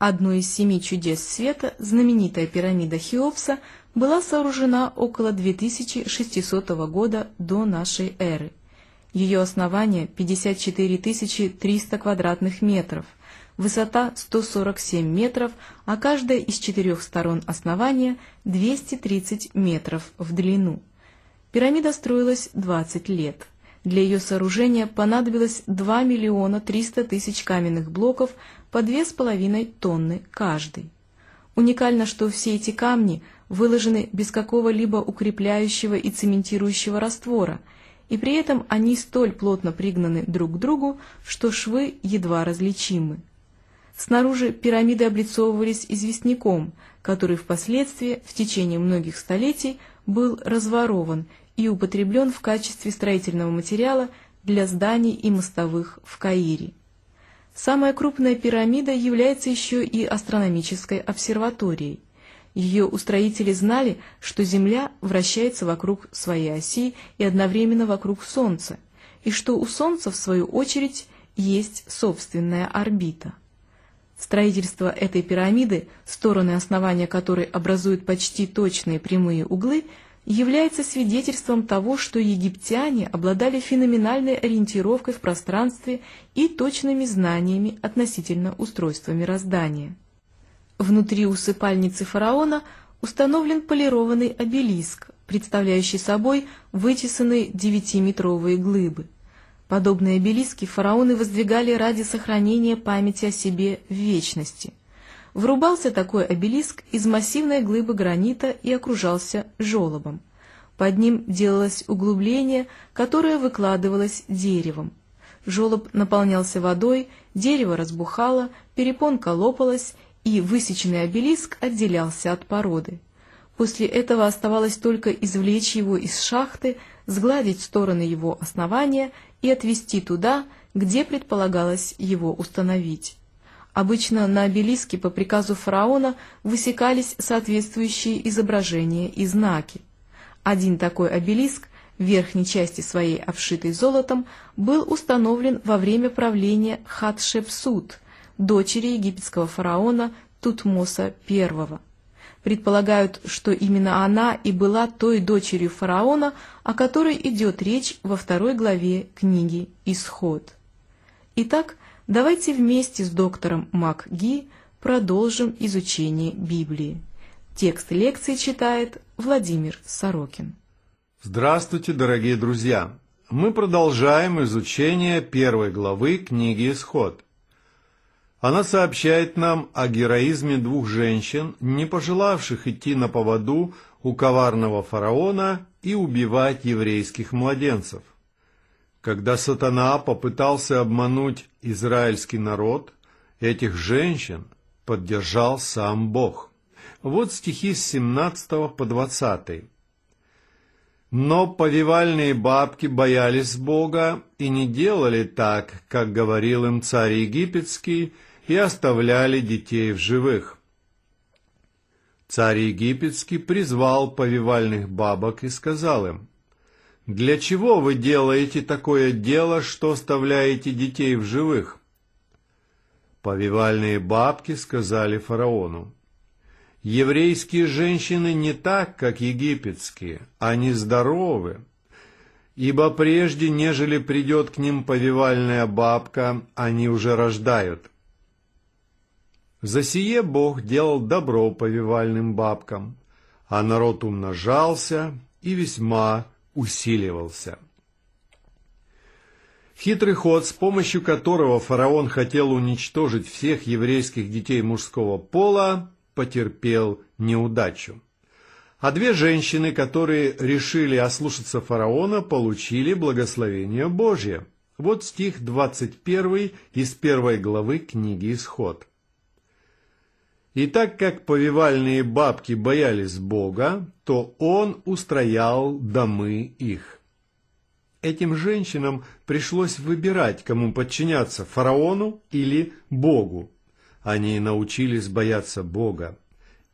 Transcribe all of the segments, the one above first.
Одно из семи чудес света, знаменитая пирамида Хеопса, была сооружена около 2600 года до нашей эры. Ее основание 54 300 квадратных метров, высота 147 метров, а каждая из четырех сторон основания 230 метров в длину. Пирамида строилась 20 лет. Для ее сооружения понадобилось 2 миллиона 300 тысяч каменных блоков по 2,5 тонны каждый. Уникально, что все эти камни выложены без какого-либо укрепляющего и цементирующего раствора, и при этом они столь плотно пригнаны друг к другу, что швы едва различимы. Снаружи пирамиды облицовывались известняком, который впоследствии, в течение многих столетий, был разворован и употреблен в качестве строительного материала для зданий и мостовых в Каире. Самая крупная пирамида является еще и астрономической обсерваторией. Ее устроители знали, что Земля вращается вокруг своей оси и одновременно вокруг Солнца, и что у Солнца, в свою очередь, есть собственная орбита. Строительство этой пирамиды, стороны основания которой образуют почти точные прямые углы – является свидетельством того, что египтяне обладали феноменальной ориентировкой в пространстве и точными знаниями относительно устройства мироздания. Внутри усыпальницы фараона установлен полированный обелиск, представляющий собой вытесанные девятиметровые глыбы. Подобные обелиски фараоны воздвигали ради сохранения памяти о себе в вечности. Врубался такой обелиск из массивной глыбы гранита и окружался желобом. Под ним делалось углубление, которое выкладывалось деревом. Желоб наполнялся водой, дерево разбухало, перепонка лопалась, и высеченный обелиск отделялся от породы. После этого оставалось только извлечь его из шахты, сгладить стороны его основания и отвести туда, где предполагалось его установить. Обычно на обелиске по приказу фараона высекались соответствующие изображения и знаки. Один такой обелиск в верхней части своей обшитый золотом был установлен во время правления Хатшепсут, дочери египетского фараона Тутмоса I. Предполагают, что именно она и была той дочерью фараона, о которой идет речь во второй главе книги «Исход». Итак, Давайте вместе с доктором МакГи продолжим изучение Библии. Текст лекции читает Владимир Сорокин. Здравствуйте, дорогие друзья! Мы продолжаем изучение первой главы книги «Исход». Она сообщает нам о героизме двух женщин, не пожелавших идти на поводу у коварного фараона и убивать еврейских младенцев. Когда сатана попытался обмануть израильский народ, этих женщин поддержал сам Бог. Вот стихи с 17 по 20. Но повивальные бабки боялись Бога и не делали так, как говорил им царь египетский, и оставляли детей в живых. Царь египетский призвал повивальных бабок и сказал им, для чего вы делаете такое дело, что оставляете детей в живых? Повивальные бабки сказали фараону. Еврейские женщины не так, как египетские, они здоровы, ибо прежде, нежели придет к ним повивальная бабка, они уже рождают. За сие Бог делал добро повивальным бабкам, а народ умножался и весьма усиливался. Хитрый ход, с помощью которого фараон хотел уничтожить всех еврейских детей мужского пола, потерпел неудачу. А две женщины, которые решили ослушаться фараона, получили благословение Божье. Вот стих 21 из первой главы книги «Исход». И так как повивальные бабки боялись Бога, то он устроял домы их. Этим женщинам пришлось выбирать, кому подчиняться, фараону или Богу. Они научились бояться Бога,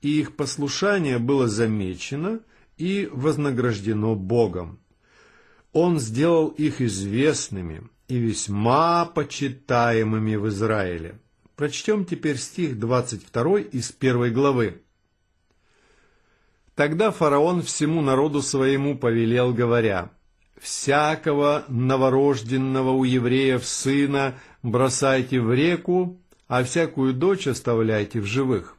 и их послушание было замечено и вознаграждено Богом. Он сделал их известными и весьма почитаемыми в Израиле. Прочтем теперь стих 22 из первой главы. Тогда фараон всему народу своему повелел, говоря, «Всякого новорожденного у евреев сына бросайте в реку, а всякую дочь оставляйте в живых».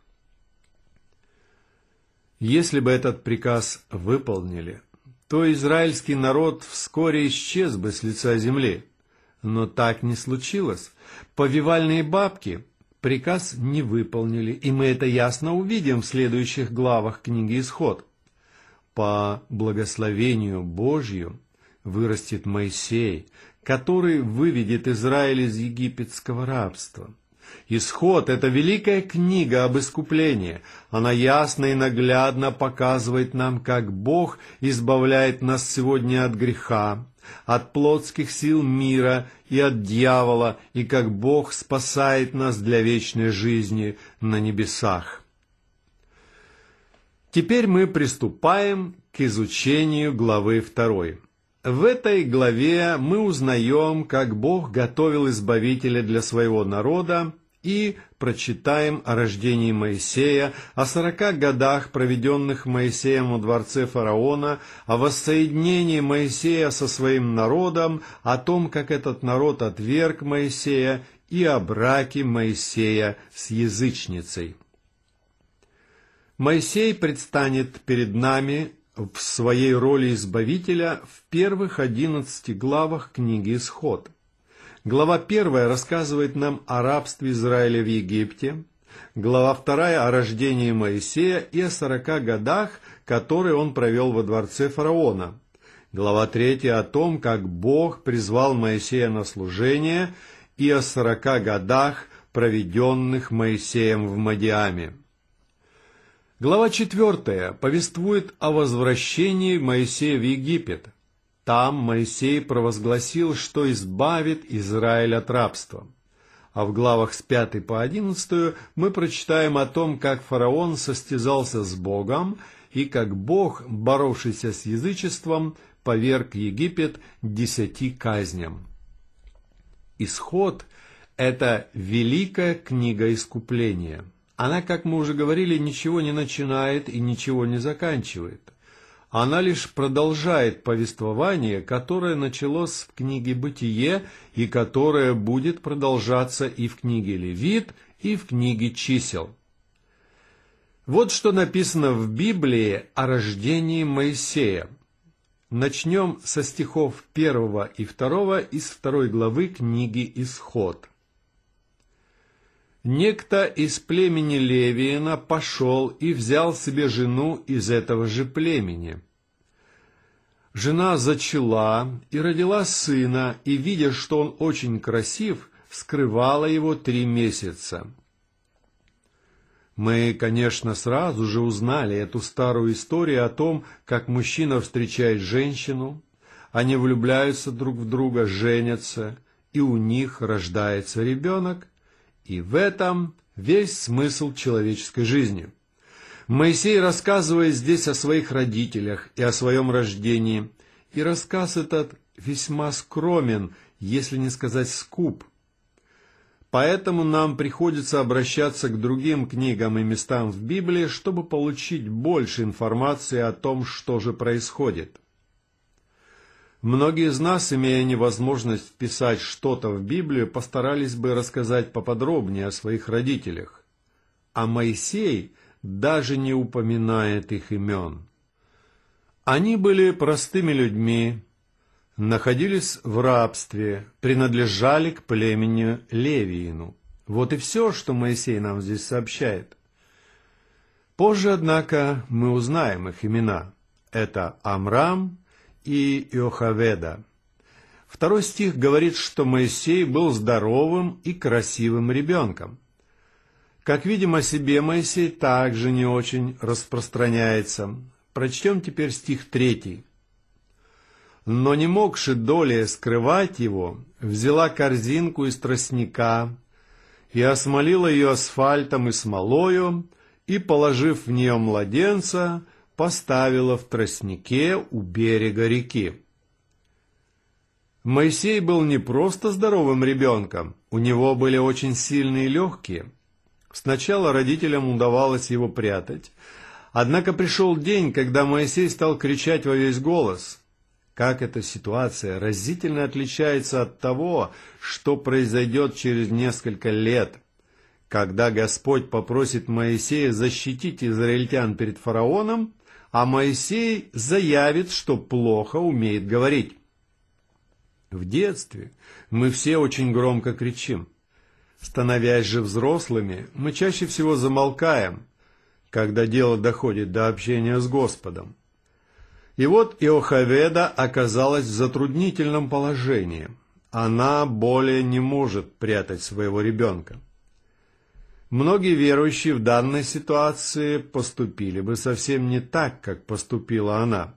Если бы этот приказ выполнили, то израильский народ вскоре исчез бы с лица земли – но так не случилось. Повивальные бабки приказ не выполнили, и мы это ясно увидим в следующих главах книги «Исход». По благословению Божью вырастет Моисей, который выведет Израиль из египетского рабства. Исход – это великая книга об искуплении. Она ясно и наглядно показывает нам, как Бог избавляет нас сегодня от греха, от плотских сил мира и от дьявола, и как Бог спасает нас для вечной жизни на небесах. Теперь мы приступаем к изучению главы 2. В этой главе мы узнаем, как Бог готовил Избавителя для своего народа и прочитаем о рождении Моисея, о сорока годах, проведенных Моисеем во дворце фараона, о воссоединении Моисея со своим народом, о том, как этот народ отверг Моисея и о браке Моисея с язычницей. Моисей предстанет перед нами в своей роли Избавителя в первых одиннадцати главах книги «Исход». Глава 1 рассказывает нам о рабстве Израиля в Египте, глава 2 о рождении Моисея и о 40 годах, которые он провел во дворце фараона, глава 3 о том, как Бог призвал Моисея на служение и о 40 годах, проведенных Моисеем в Мадиаме. Глава 4 повествует о возвращении Моисея в Египет, там Моисей провозгласил, что избавит Израиль от рабства. А в главах с 5 по 11 мы прочитаем о том, как фараон состязался с Богом и как Бог, боровшийся с язычеством, поверг Египет десяти казням. Исход – это великая книга искупления. Она, как мы уже говорили, ничего не начинает и ничего не заканчивает она лишь продолжает повествование, которое началось в книге «Бытие» и которое будет продолжаться и в книге «Левит», и в книге «Чисел». Вот что написано в Библии о рождении Моисея. Начнем со стихов первого и второго из второй главы книги «Исход» некто из племени Левиина пошел и взял себе жену из этого же племени. Жена зачала и родила сына, и, видя, что он очень красив, скрывала его три месяца. Мы, конечно, сразу же узнали эту старую историю о том, как мужчина встречает женщину, они влюбляются друг в друга, женятся, и у них рождается ребенок – и в этом весь смысл человеческой жизни. Моисей рассказывает здесь о своих родителях и о своем рождении, и рассказ этот весьма скромен, если не сказать скуп. Поэтому нам приходится обращаться к другим книгам и местам в Библии, чтобы получить больше информации о том, что же происходит. Многие из нас, имея невозможность вписать что-то в Библию, постарались бы рассказать поподробнее о своих родителях. А Моисей даже не упоминает их имен. Они были простыми людьми, находились в рабстве, принадлежали к племени Левиину. Вот и все, что Моисей нам здесь сообщает. Позже, однако, мы узнаем их имена. Это Амрам, и Иохаведа. Второй стих говорит, что Моисей был здоровым и красивым ребенком. Как видим о себе, Моисей также не очень распространяется. Прочтем теперь стих третий. Но не могши долее скрывать его, взяла корзинку из тростника и осмолила ее асфальтом и смолою, и, положив в нее младенца, поставила в тростнике у берега реки. Моисей был не просто здоровым ребенком, у него были очень сильные легкие. Сначала родителям удавалось его прятать, однако пришел день, когда Моисей стал кричать во весь голос. Как эта ситуация разительно отличается от того, что произойдет через несколько лет – когда Господь попросит Моисея защитить израильтян перед фараоном, а Моисей заявит, что плохо умеет говорить. В детстве мы все очень громко кричим. Становясь же взрослыми, мы чаще всего замолкаем, когда дело доходит до общения с Господом. И вот Иохаведа оказалась в затруднительном положении. Она более не может прятать своего ребенка. Многие верующие в данной ситуации поступили бы совсем не так, как поступила она.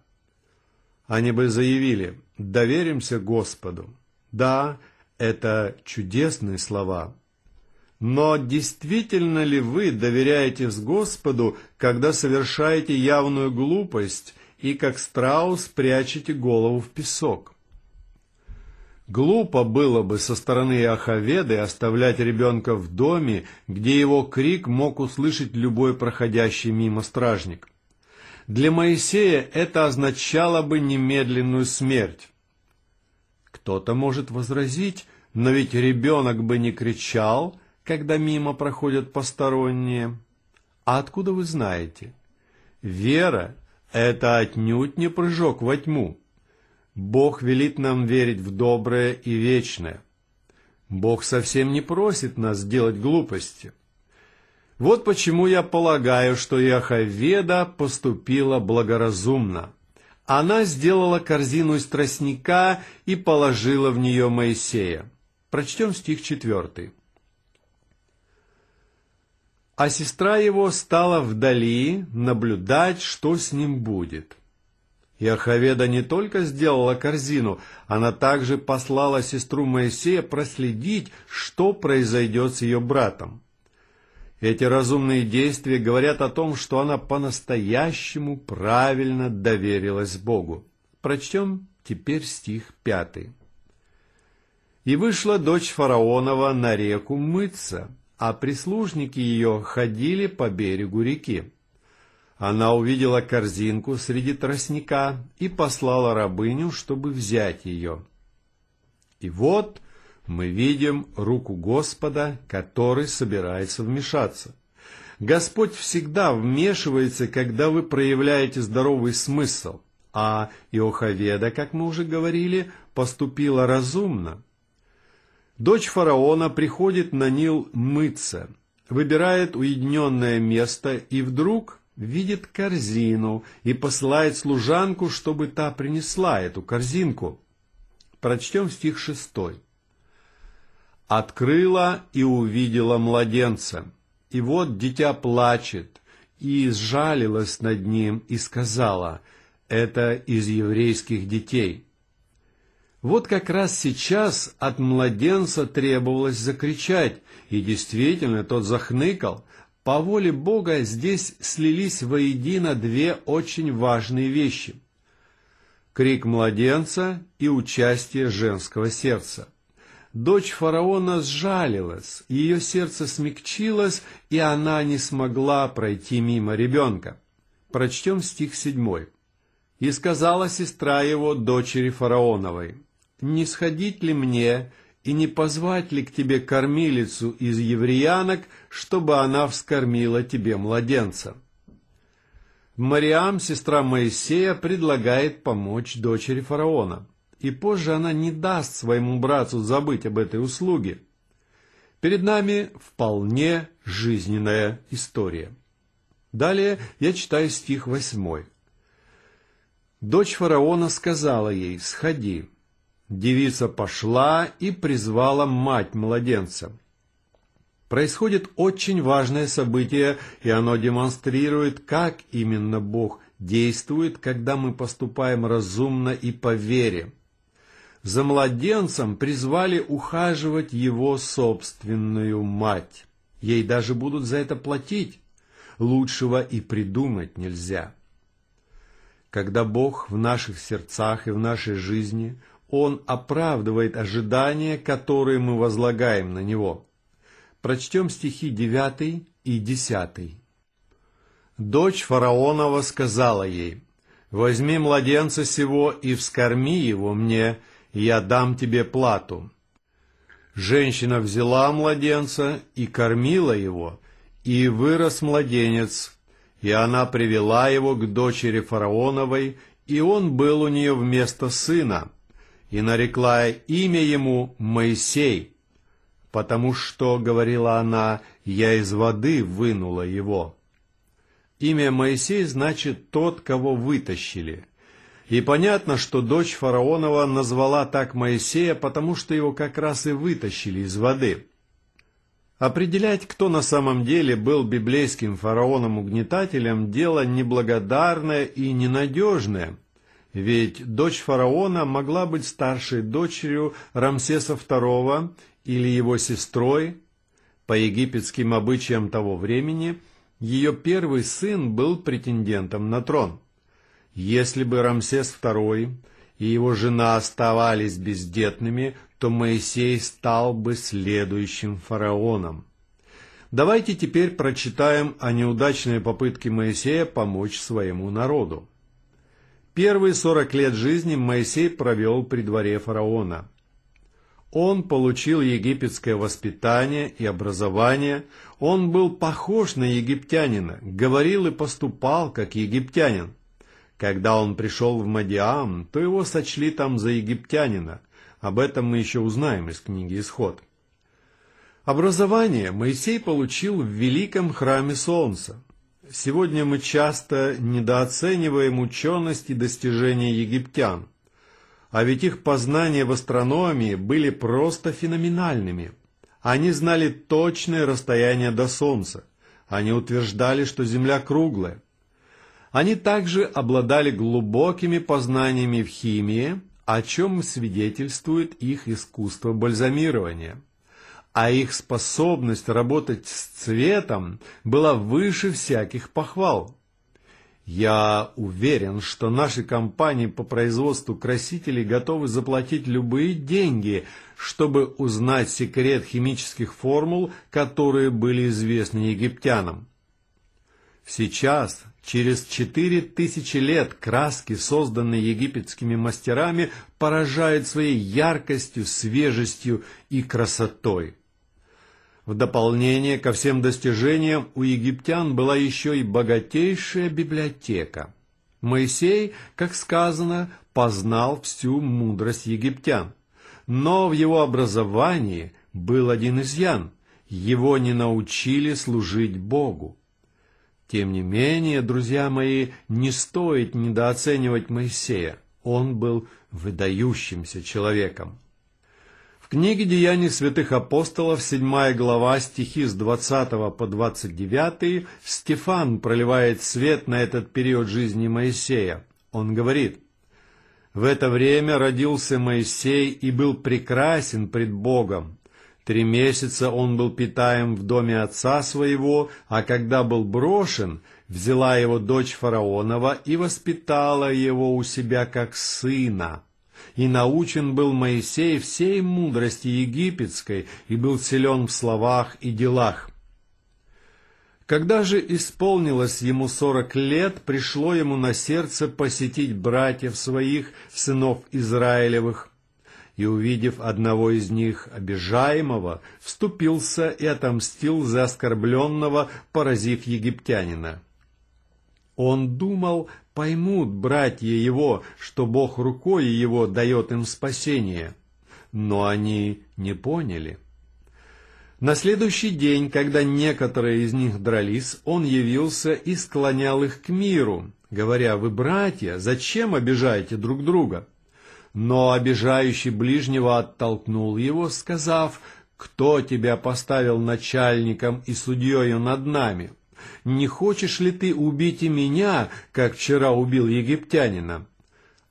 Они бы заявили «доверимся Господу». Да, это чудесные слова. Но действительно ли вы доверяетесь Господу, когда совершаете явную глупость и как страус прячете голову в песок? Глупо было бы со стороны Ахаведы оставлять ребенка в доме, где его крик мог услышать любой проходящий мимо стражник. Для Моисея это означало бы немедленную смерть. Кто-то может возразить, но ведь ребенок бы не кричал, когда мимо проходят посторонние. А откуда вы знаете? Вера — это отнюдь не прыжок во тьму. Бог велит нам верить в доброе и вечное. Бог совсем не просит нас делать глупости. Вот почему я полагаю, что Яховеда поступила благоразумно. Она сделала корзину из тростника и положила в нее Моисея. Прочтем стих четвертый. А сестра его стала вдали наблюдать, что с ним будет. И не только сделала корзину, она также послала сестру Моисея проследить, что произойдет с ее братом. Эти разумные действия говорят о том, что она по-настоящему правильно доверилась Богу. Прочтем теперь стих пятый. «И вышла дочь фараонова на реку мыться, а прислужники ее ходили по берегу реки. Она увидела корзинку среди тростника и послала рабыню, чтобы взять ее. И вот мы видим руку Господа, который собирается вмешаться. Господь всегда вмешивается, когда вы проявляете здоровый смысл, а Иоховеда, как мы уже говорили, поступила разумно. Дочь фараона приходит на Нил мыться, выбирает уединенное место и вдруг видит корзину и посылает служанку, чтобы та принесла эту корзинку. Прочтем стих шестой. «Открыла и увидела младенца, и вот дитя плачет, и сжалилась над ним и сказала, «Это из еврейских детей». Вот как раз сейчас от младенца требовалось закричать, и действительно тот захныкал – по воле Бога здесь слились воедино две очень важные вещи – крик младенца и участие женского сердца. Дочь фараона сжалилась, ее сердце смягчилось, и она не смогла пройти мимо ребенка. Прочтем стих 7. «И сказала сестра его дочери фараоновой, «Не сходить ли мне и не позвать ли к тебе кормилицу из евреянок, чтобы она вскормила тебе младенца? Мариам, сестра Моисея, предлагает помочь дочери фараона, и позже она не даст своему брату забыть об этой услуге. Перед нами вполне жизненная история. Далее я читаю стих восьмой. Дочь фараона сказала ей, «Сходи, Девица пошла и призвала мать младенца. Происходит очень важное событие, и оно демонстрирует, как именно Бог действует, когда мы поступаем разумно и по вере. За младенцем призвали ухаживать его собственную мать. Ей даже будут за это платить. Лучшего и придумать нельзя. Когда Бог в наших сердцах и в нашей жизни, он оправдывает ожидания, которые мы возлагаем на него. Прочтем стихи 9 и 10. Дочь фараонова сказала ей, «Возьми младенца сего и вскорми его мне, я дам тебе плату». Женщина взяла младенца и кормила его, и вырос младенец, и она привела его к дочери фараоновой, и он был у нее вместо сына – и нарекла имя ему Моисей, потому что, говорила она, я из воды вынула его. Имя Моисей значит «тот, кого вытащили». И понятно, что дочь фараонова назвала так Моисея, потому что его как раз и вытащили из воды. Определять, кто на самом деле был библейским фараоном-угнетателем, дело неблагодарное и ненадежное – ведь дочь фараона могла быть старшей дочерью Рамсеса II или его сестрой. По египетским обычаям того времени ее первый сын был претендентом на трон. Если бы Рамсес II и его жена оставались бездетными, то Моисей стал бы следующим фараоном. Давайте теперь прочитаем о неудачной попытке Моисея помочь своему народу. Первые 40 лет жизни Моисей провел при дворе фараона. Он получил египетское воспитание и образование, он был похож на египтянина, говорил и поступал как египтянин. Когда он пришел в Мадиам, то его сочли там за египтянина. Об этом мы еще узнаем из книги «Исход». Образование Моисей получил в Великом Храме Солнца, Сегодня мы часто недооцениваем ученость и достижения египтян, а ведь их познания в астрономии были просто феноменальными. Они знали точное расстояние до Солнца, они утверждали, что Земля круглая. Они также обладали глубокими познаниями в химии, о чем свидетельствует их искусство бальзамирования – а их способность работать с цветом была выше всяких похвал. Я уверен, что наши компании по производству красителей готовы заплатить любые деньги, чтобы узнать секрет химических формул, которые были известны египтянам. Сейчас, через четыре тысячи лет, краски, созданные египетскими мастерами, поражают своей яркостью, свежестью и красотой. В дополнение ко всем достижениям у египтян была еще и богатейшая библиотека. Моисей, как сказано, познал всю мудрость египтян. Но в его образовании был один изъян – его не научили служить Богу. Тем не менее, друзья мои, не стоит недооценивать Моисея. Он был выдающимся человеком книге «Деяний святых апостолов» 7 глава, стихи с 20 по 29, Стефан проливает свет на этот период жизни Моисея. Он говорит, «В это время родился Моисей и был прекрасен пред Богом. Три месяца он был питаем в доме отца своего, а когда был брошен, взяла его дочь фараонова и воспитала его у себя как сына» и научен был Моисей всей мудрости египетской, и был силен в словах и делах. Когда же исполнилось ему сорок лет, пришло ему на сердце посетить братьев своих, сынов Израилевых. И, увидев одного из них, обижаемого, вступился и отомстил за оскорбленного, поразив египтянина. Он думал, поймут братья его, что Бог рукой его дает им спасение. Но они не поняли. На следующий день, когда некоторые из них дрались, он явился и склонял их к миру, говоря, «Вы, братья, зачем обижаете друг друга?» Но обижающий ближнего оттолкнул его, сказав, «Кто тебя поставил начальником и судьею над нами?» не хочешь ли ты убить и меня, как вчера убил египтянина?»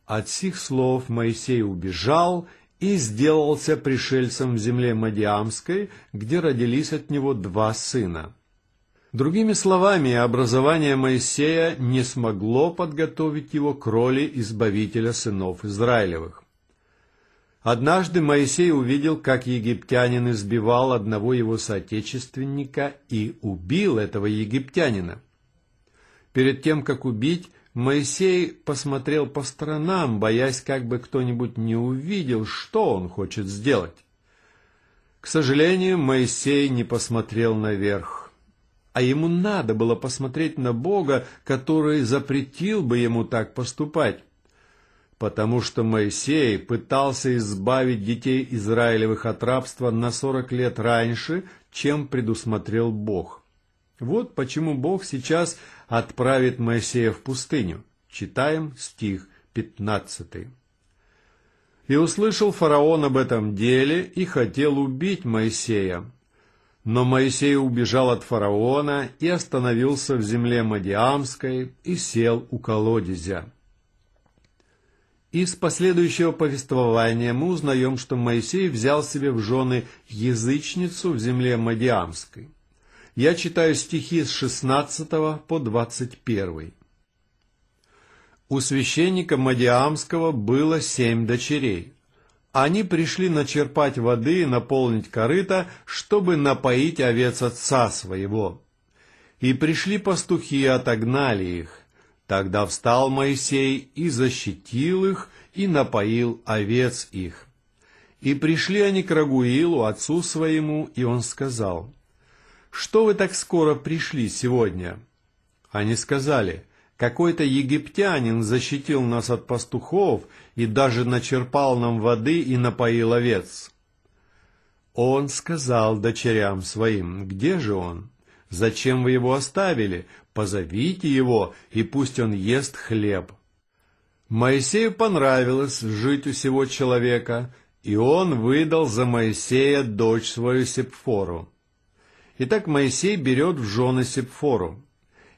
От сих слов Моисей убежал и сделался пришельцем в земле Мадиамской, где родились от него два сына. Другими словами, образование Моисея не смогло подготовить его к роли избавителя сынов Израилевых. Однажды Моисей увидел, как египтянин избивал одного его соотечественника и убил этого египтянина. Перед тем, как убить, Моисей посмотрел по сторонам, боясь, как бы кто-нибудь не увидел, что он хочет сделать. К сожалению, Моисей не посмотрел наверх. А ему надо было посмотреть на Бога, который запретил бы ему так поступать потому что Моисей пытался избавить детей Израилевых от рабства на сорок лет раньше, чем предусмотрел Бог. Вот почему Бог сейчас отправит Моисея в пустыню. Читаем стих 15. «И услышал фараон об этом деле и хотел убить Моисея. Но Моисей убежал от фараона и остановился в земле Мадиамской и сел у колодезя». Из последующего повествования мы узнаем, что Моисей взял себе в жены язычницу в земле Мадиамской. Я читаю стихи с 16 по 21. У священника Мадиамского было семь дочерей. Они пришли начерпать воды и наполнить корыто, чтобы напоить овец отца своего. И пришли пастухи и отогнали их. Тогда встал Моисей и защитил их, и напоил овец их. И пришли они к Рагуилу, отцу своему, и он сказал, «Что вы так скоро пришли сегодня?» Они сказали, «Какой-то египтянин защитил нас от пастухов и даже начерпал нам воды и напоил овец». Он сказал дочерям своим, «Где же он?» Зачем вы его оставили? Позовите его, и пусть он ест хлеб». Моисею понравилось жить у сего человека, и он выдал за Моисея дочь свою Сепфору. Итак, Моисей берет в жены Сепфору.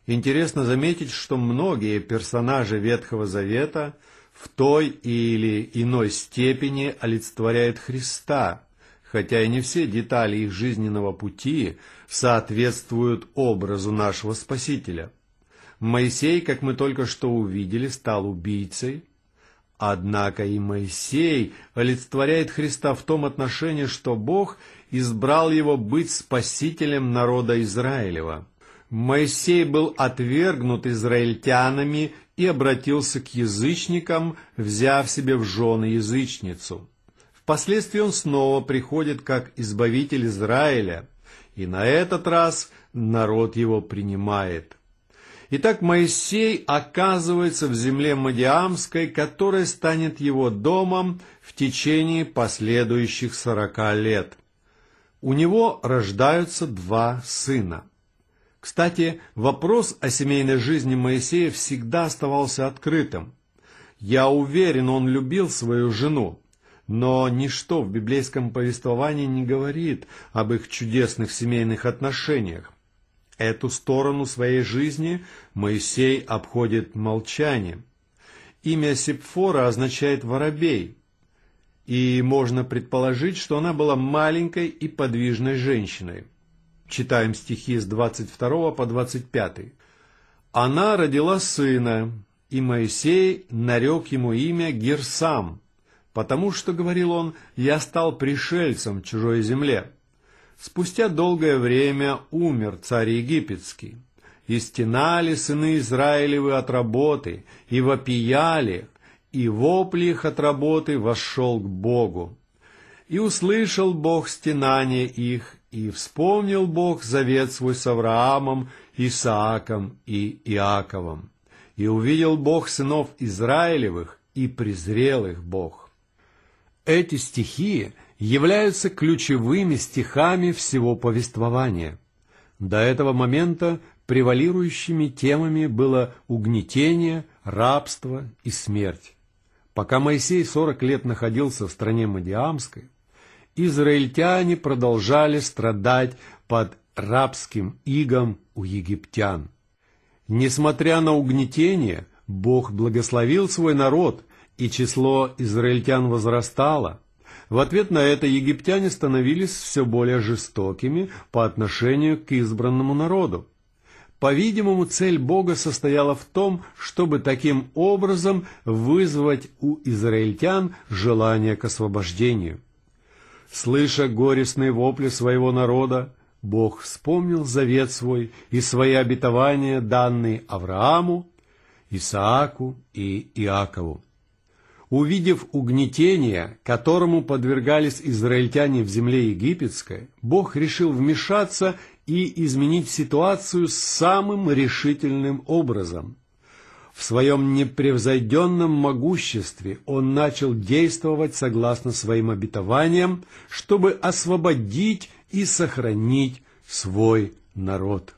Интересно заметить, что многие персонажи Ветхого Завета в той или иной степени олицетворяют Христа, хотя и не все детали их жизненного пути – соответствуют образу нашего Спасителя. Моисей, как мы только что увидели, стал убийцей, однако и Моисей олицетворяет Христа в том отношении, что Бог избрал его быть спасителем народа Израилева. Моисей был отвергнут израильтянами и обратился к язычникам, взяв себе в жены язычницу. Впоследствии он снова приходит как избавитель Израиля, и на этот раз народ его принимает. Итак, Моисей оказывается в земле Мадиамской, которая станет его домом в течение последующих сорока лет. У него рождаются два сына. Кстати, вопрос о семейной жизни Моисея всегда оставался открытым. Я уверен, он любил свою жену, но ничто в библейском повествовании не говорит об их чудесных семейных отношениях. Эту сторону своей жизни Моисей обходит молчанием. Имя Сепфора означает «воробей», и можно предположить, что она была маленькой и подвижной женщиной. Читаем стихи с 22 по 25. «Она родила сына, и Моисей нарек ему имя Герсам, потому что, говорил он, я стал пришельцем в чужой земле. Спустя долгое время умер царь египетский. И стенали сыны Израилевы от работы, и вопияли, и вопли их от работы вошел к Богу. И услышал Бог стенание их, и вспомнил Бог завет свой с Авраамом, Исааком и Иаковом. И увидел Бог сынов Израилевых, и презрел их Бог. Эти стихи являются ключевыми стихами всего повествования. До этого момента превалирующими темами было угнетение, рабство и смерть. Пока Моисей 40 лет находился в стране Мадиамской, израильтяне продолжали страдать под рабским игом у египтян. Несмотря на угнетение, Бог благословил свой народ, и число израильтян возрастало. В ответ на это египтяне становились все более жестокими по отношению к избранному народу. По-видимому, цель Бога состояла в том, чтобы таким образом вызвать у израильтян желание к освобождению. Слыша горестные вопли своего народа, Бог вспомнил завет свой и свои обетования, данные Аврааму, Исааку и Иакову. Увидев угнетение, которому подвергались израильтяне в земле египетской, Бог решил вмешаться и изменить ситуацию самым решительным образом. В своем непревзойденном могуществе он начал действовать согласно своим обетованиям, чтобы освободить и сохранить свой народ.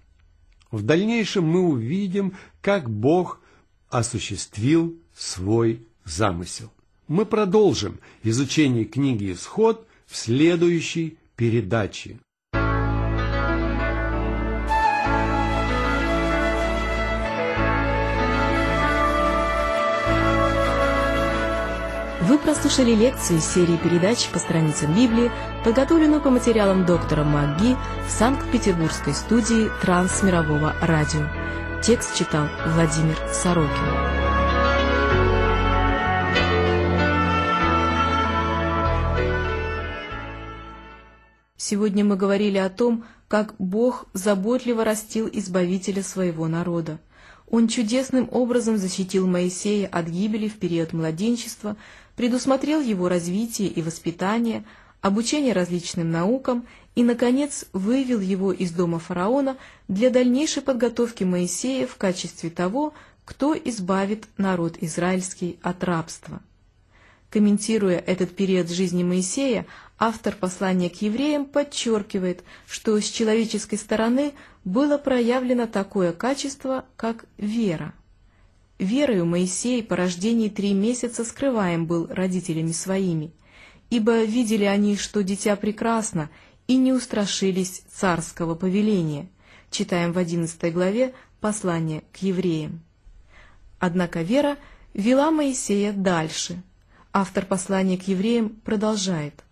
В дальнейшем мы увидим, как Бог осуществил свой замысел. Мы продолжим изучение книги «Исход» в следующей передаче. Вы прослушали лекцию из серии передач по страницам Библии, подготовленную по материалам доктора МакГи в Санкт-Петербургской студии Трансмирового радио. Текст читал Владимир Сорокин. Сегодня мы говорили о том, как Бог заботливо растил избавителя своего народа. Он чудесным образом защитил Моисея от гибели в период младенчества, предусмотрел его развитие и воспитание, обучение различным наукам и, наконец, вывел его из дома фараона для дальнейшей подготовки Моисея в качестве того, кто избавит народ израильский от рабства. Комментируя этот период жизни Моисея, Автор послания к евреям подчеркивает, что с человеческой стороны было проявлено такое качество, как вера. Верою Моисей по рождении три месяца скрываем был родителями своими, ибо видели они, что дитя прекрасно, и не устрашились царского повеления. Читаем в 11 главе послание к евреям. Однако вера вела Моисея дальше. Автор послания к евреям продолжает –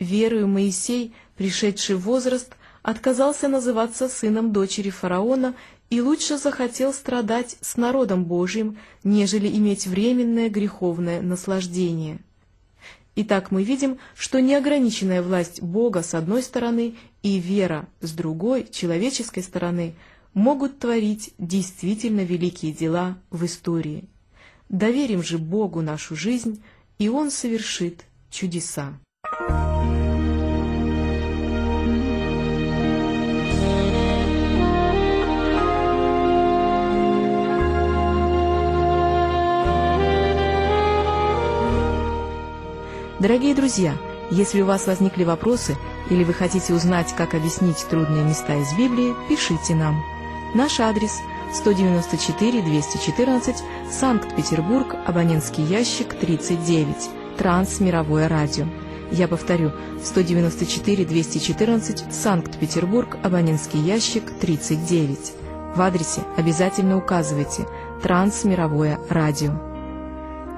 Верою Моисей, пришедший в возраст, отказался называться сыном дочери фараона и лучше захотел страдать с народом Божьим, нежели иметь временное греховное наслаждение. Итак, мы видим, что неограниченная власть Бога с одной стороны и вера с другой, человеческой стороны, могут творить действительно великие дела в истории. Доверим же Богу нашу жизнь, и Он совершит чудеса. Дорогие друзья, если у вас возникли вопросы или вы хотите узнать, как объяснить трудные места из Библии, пишите нам. Наш адрес 194 214 Санкт-Петербург, абонентский ящик 39, Трансмировое радио. Я повторю, 194 214 Санкт-Петербург, абонентский ящик 39. В адресе обязательно указывайте «Трансмировое радио».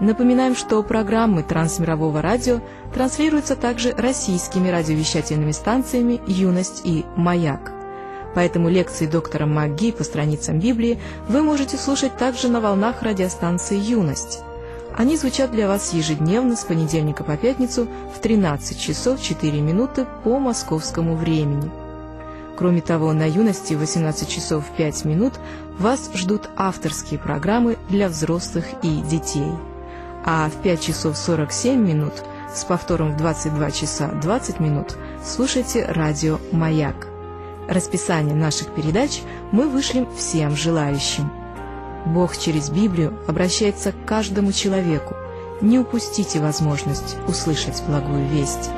Напоминаем, что программы Трансмирового радио транслируются также российскими радиовещательными станциями «Юность» и «Маяк». Поэтому лекции доктора Маги по страницам Библии вы можете слушать также на волнах радиостанции «Юность». Они звучат для вас ежедневно с понедельника по пятницу в 13 часов 4 минуты по московскому времени. Кроме того, на юности в 18 часов 5 минут вас ждут авторские программы для взрослых и детей – а в 5 часов 47 минут с повтором в 22 часа 20 минут слушайте радио «Маяк». Расписание наших передач мы вышлем всем желающим. Бог через Библию обращается к каждому человеку. Не упустите возможность услышать благую весть.